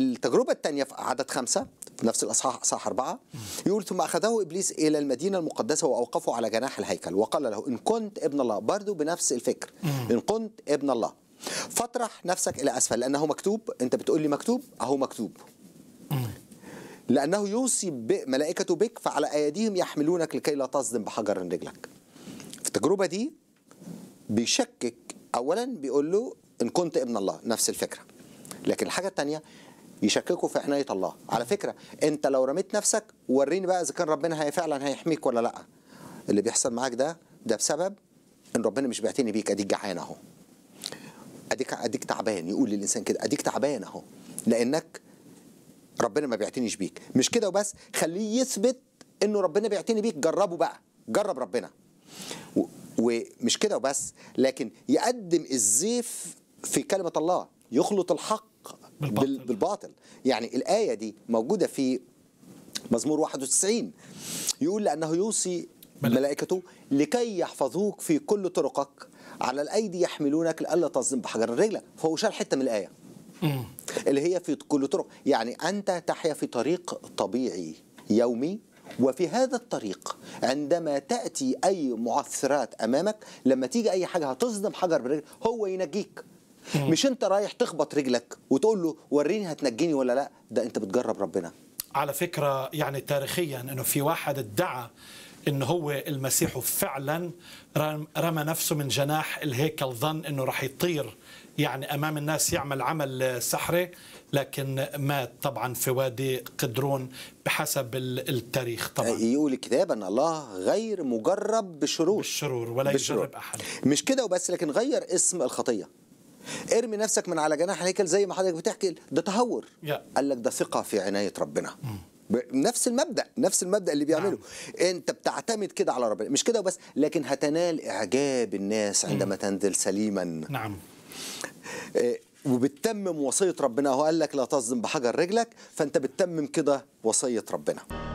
التجربة الثانية في عدد خمسة في نفس الأصحاح أصحاح أربعة يقول ثم أخذه إبليس إلى المدينة المقدسة وأوقفه على جناح الهيكل وقال له إن كنت ابن الله برضو بنفس الفكر إن كنت ابن الله فاطرح نفسك إلى أسفل لأنه مكتوب أنت بتقول لي مكتوب أهو مكتوب لأنه يوصي ملائكته بك فعلى أيديهم يحملونك لكي لا تصدم بحجر رجلك في التجربة دي بيشكك أولا بيقول له إن كنت ابن الله نفس الفكرة لكن الحاجة الثانية يشككوا في عنايه الله على فكره انت لو رميت نفسك وريني بقى اذا كان ربنا هي فعلا هيحميك ولا لا اللي بيحصل معاك ده ده بسبب ان ربنا مش بيعتني بيك اديك جعان اهو اديك اديك تعبان يقول للانسان كده اديك تعبان اهو لانك ربنا ما بيعتنيش بيك مش كده وبس خليه يثبت انه ربنا بيعتني بيك جربه بقى جرب ربنا و... ومش كده وبس لكن يقدم الزيف في كلمه الله يخلط الحق بالباطل, بالباطل. يعني الآية دي موجودة في مزمور 91 يقول لأنه يوصي ملائكته لكي يحفظوك في كل طرقك على الأيدي يحملونك لألا تصدم بحجر الرجلة فهو شال حتة من الآية اللي هي في كل طرق يعني أنت تحيا في طريق طبيعي يومي وفي هذا الطريق عندما تأتي أي معثرات أمامك لما تيجي أي حاجة هتصدم حجر بالرجل هو ينجيك مش انت رايح تخبط رجلك وتقول له وريني هتنجيني ولا لا ده انت بتجرب ربنا على فكرة يعني تاريخيا انه في واحد ادعى ان هو المسيح وفعلا رمى نفسه من جناح الهيكل ظن انه راح يطير يعني امام الناس يعمل عمل سحري لكن مات طبعا في وادي قدرون بحسب التاريخ طبعا يقول الكتاب ان الله غير مجرب بالشرور بالشرور ولا بالشرور. يجرب احد مش كده وبس لكن غير اسم الخطيه ارمي نفسك من على جناح الهيكل زي ما حضرتك بتحكي ده تهور قال لك ده ثقه في عنايه ربنا نفس المبدا نفس المبدا اللي بيعمله نعم. انت بتعتمد كده على ربنا مش كده وبس لكن هتنال اعجاب الناس عندما تنزل سليما نعم آه، وبتتمم وصيه ربنا هو قال لك لا تظلم بحجر رجلك فانت بتتمم كده وصيه ربنا